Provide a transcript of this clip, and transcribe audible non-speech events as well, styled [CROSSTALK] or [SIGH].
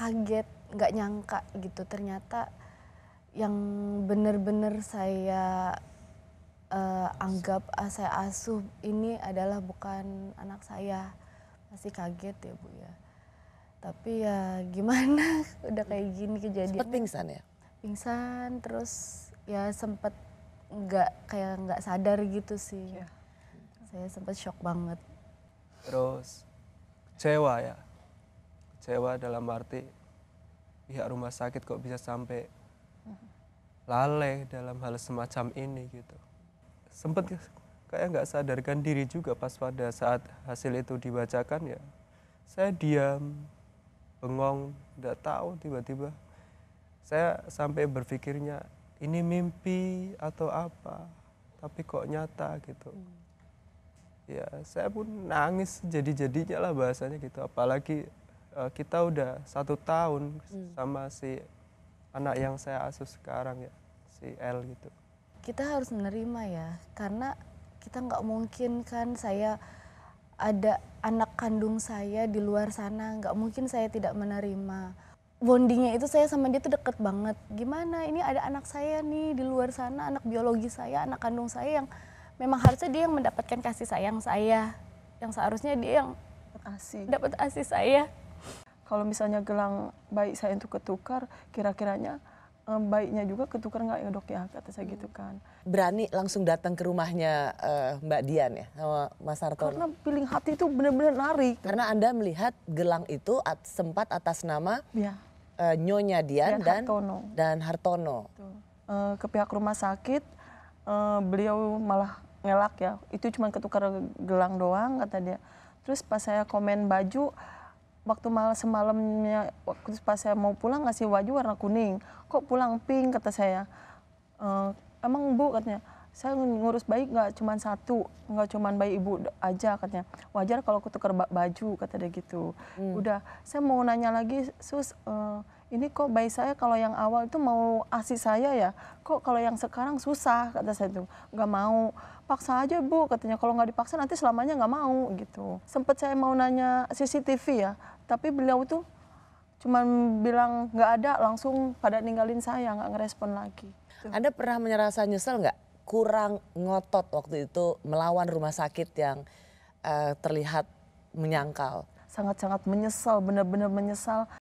kaget nggak nyangka gitu ternyata yang benar-benar saya uh, anggap uh, saya asuh ini adalah bukan anak saya masih kaget ya bu ya tapi ya gimana [LAUGHS] udah kayak gini kejadian sempet pingsan ya pingsan terus ya sempet nggak kayak nggak sadar gitu sih ya. saya sempat shock banget terus kecewa ya kecewa dalam arti pihak rumah sakit kok bisa sampai lalai dalam hal semacam ini gitu. sempet kayak nggak sadarkan diri juga pas pada saat hasil itu dibacakan ya. Saya diam, bengong, nggak tahu tiba-tiba. Saya sampai berpikirnya ini mimpi atau apa, tapi kok nyata gitu. Hmm. Ya saya pun nangis jadi-jadinya lah bahasanya gitu. Apalagi Eh, kita udah satu tahun hmm. sama si anak yang saya asuh sekarang ya si L gitu kita harus menerima ya karena kita nggak mungkin kan saya ada anak kandung saya di luar sana nggak mungkin saya tidak menerima bondingnya itu saya sama dia tuh deket banget gimana ini ada anak saya nih di luar sana anak biologi saya anak kandung saya yang memang harusnya dia yang mendapatkan kasih sayang saya yang seharusnya dia yang dapat asi dapat asi saya kalau misalnya gelang baik saya itu ketukar kira-kiranya um, eh, baiknya juga ketukar nggak ya dok ya kata saya gitu hmm. kan berani langsung datang ke rumahnya uh, Mbak Dian ya sama Mas Hartono karena pilih hati itu benar-benar narik karena anda melihat gelang itu at, sempat atas nama ya. uh, nyonya Dian, dan, iya, dan Hartono. dan Hartono uh, ke pihak rumah sakit uh, beliau malah ngelak ya itu cuma ketukar gelang doang kata dia terus pas saya komen baju waktu malam semalamnya waktu pas saya mau pulang ngasih baju warna kuning kok pulang pink kata saya e, emang bu katanya saya ngurus bayi nggak cuma satu nggak cuma bayi ibu aja katanya wajar kalau aku tukar baju kata dia gitu hmm. udah saya mau nanya lagi sus uh, ini kok bayi saya kalau yang awal itu mau asi saya ya kok kalau yang sekarang susah kata saya itu nggak mau paksa aja bu katanya kalau nggak dipaksa nanti selamanya nggak mau gitu sempet saya mau nanya CCTV ya tapi beliau tuh cuman bilang nggak ada langsung pada ninggalin saya nggak ngerespon lagi Anda pernah merasa nyesel nggak kurang ngotot waktu itu melawan rumah sakit yang uh, terlihat menyangkal sangat-sangat menyesal, benar-benar menyesal